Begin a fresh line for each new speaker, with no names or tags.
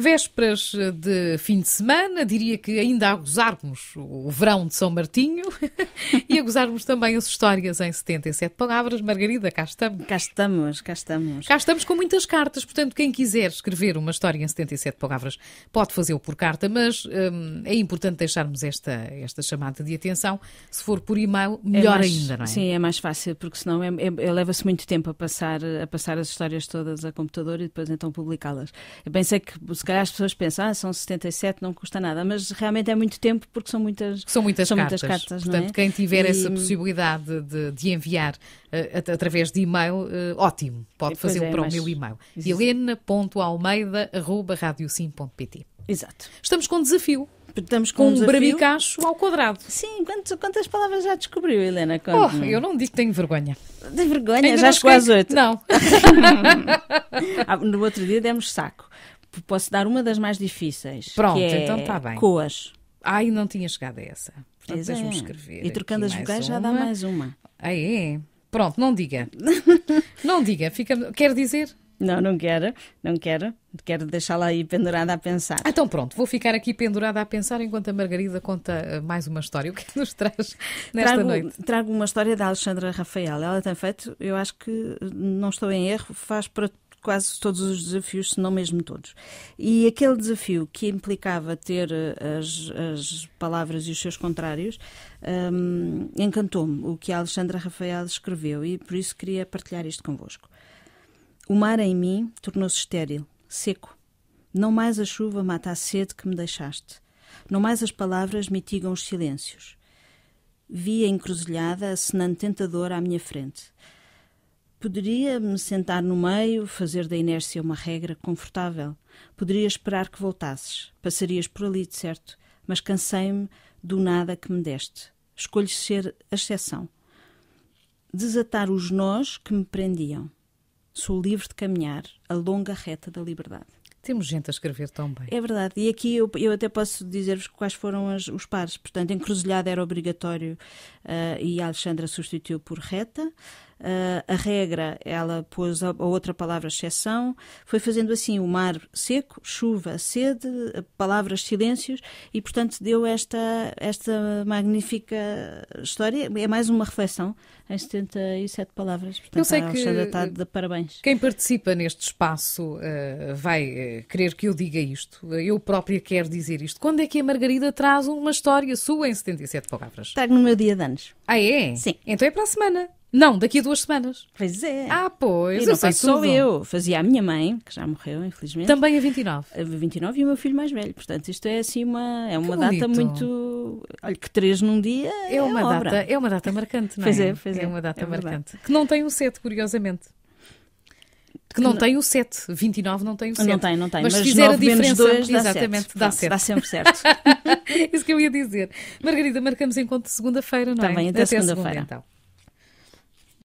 Vésperas de fim de semana, diria que ainda a gozarmos o verão de São Martinho e a gozarmos também as histórias em 77 palavras. Margarida, cá estamos. Cá estamos, cá estamos. Cá estamos com muitas cartas, portanto, quem quiser escrever uma história em 77 palavras pode fazê-lo por carta, mas hum, é importante deixarmos esta, esta
chamada de atenção. Se for por e-mail, é melhor é mais, ainda, não é? Sim, é mais fácil, porque senão é, é, é, leva-se muito tempo a passar, a passar as histórias todas a computador e depois então publicá-las. Eu sei que se calhar as pessoas pensam, ah, são 77, não custa nada, mas realmente é muito tempo porque são muitas, são muitas são cartas. Muitas cartas Portanto, é? quem tiver e... essa possibilidade de, de enviar uh,
através de e-mail, uh, ótimo, pode fazer é, para mas... o meu e-mail. helena.almeida.radiosim.pt Exato. Estamos com um desafio. Estamos com um, um brabicacho ao
quadrado. Sim, quantas, quantas palavras já descobriu, Helena? Oh, eu não digo que tenho vergonha. tenho vergonha? Ainda já chegou às oito? Não. Ah, no outro dia demos saco posso dar uma das mais difíceis. Pronto, é então está bem. Coas. Ai, não tinha chegado a essa.
Portanto, é. escrever. E trocando as vogais já dá mais uma. Ah, é? Pronto, não diga. não diga. Fica... Quer dizer? Não, não quero, não quero. Quero deixá-la aí pendurada a pensar. Ah, então pronto, vou ficar aqui pendurada a pensar enquanto a Margarida conta eh, mais uma história. O que é nos traz nesta trago, noite?
Trago uma história da Alexandra Rafael. Ela tem feito, eu acho que, não estou em erro, faz para quase todos os desafios, se não mesmo todos. E aquele desafio que implicava ter eh, as, as palavras e os seus contrários um, ehm, encantou-me o que a Alexandra Rafael escreveu e por isso queria partilhar isto convosco. O mar em mim tornou-se estéril, seco. Não mais a chuva mata a sede que me deixaste. Não mais as palavras mitigam os silêncios. Vi a encruzilhada acenando tentadora à minha frente. Poderia me sentar no meio, fazer da inércia uma regra confortável. Poderia esperar que voltasses. Passarias por ali, de certo. Mas cansei-me do nada que me deste. Escolhes ser a exceção. Desatar os nós que me prendiam. Sou livre de caminhar a longa reta da liberdade. Temos
gente a escrever tão bem.
É verdade. E aqui eu, eu até posso dizer-vos quais foram as, os pares. Portanto, encruzilhada era obrigatório uh, e a Alexandra substituiu por reta uh, a regra, ela pôs a, a outra palavra exceção, foi fazendo assim o mar seco, chuva, sede, palavras silêncios e, portanto, deu esta, esta magnífica história. É mais uma reflexão em 77 palavras. Portanto, Eu sei que está
de parabéns. Quem participa neste espaço uh, vai eh, querer que eu diga isto. Eu própria quero dizer isto. Quando é que a Margarida traz uma história sua em
77 palavras? Trago
no meu dia de anos. Ah, é? Sim. Então é para a semana. Não, daqui a duas semanas. Pois é. Ah, pois. E não eu sei só eu.
Fazia a minha mãe, que já morreu, infelizmente. Também a 29. A 29 e o meu filho mais velho. Portanto, isto é assim uma, é uma data muito. Olha, que três num dia. É, é uma, data, é uma data marcante, não é? Pois é, pois é. É uma data é marcante. Que
não tem o um 7, curiosamente. Que não, não tem o 7. 29 não tem o 7. Não tem, não tem. Mas, mas se fizer a diferença, 2, dá exatamente, dá, certo. dá
sempre certo.
Isso que eu ia dizer. Margarida, marcamos encontro segunda-feira, não Também, é? Também, até, até segunda-feira.
Segunda, então.